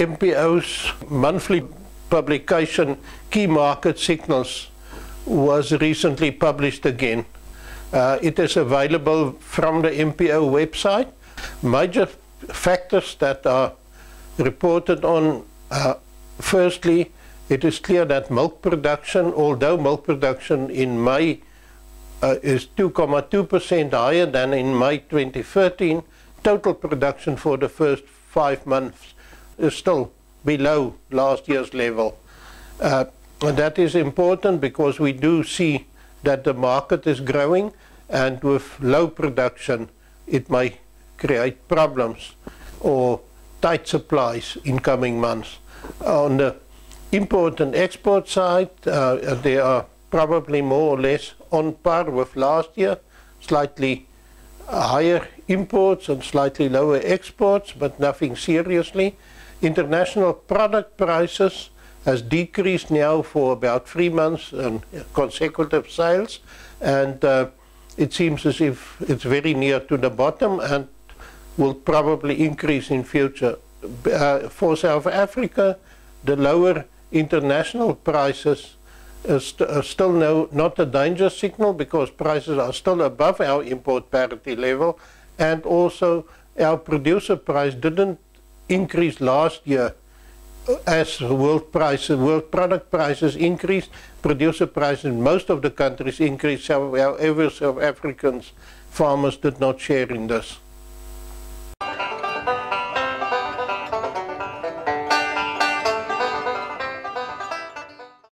MPO's monthly publication Key Market Signals was recently published again. Uh, it is available from the MPO website. Major factors that are reported on, uh, firstly, it is clear that milk production, although milk production in May uh, is 2,2% higher than in May 2013, total production for the first five months is still below last year's level. Uh, and that is important because we do see that the market is growing and with low production it might create problems or tight supplies in coming months. On the import and export side, uh, they are probably more or less on par with last year, slightly higher imports and slightly lower exports, but nothing seriously. Uh, International product prices has decreased now for about three months and consecutive sales, and uh, it seems as if it's very near to the bottom and will probably increase in future. Uh, for South Africa, the lower international prices is st are uh, still no, not a danger signal because prices are still above our import parity level and also our producer price didn't increased last year as world prices, world product prices increased, producer prices in most of the countries increased, however, South Africans farmers did not share in this.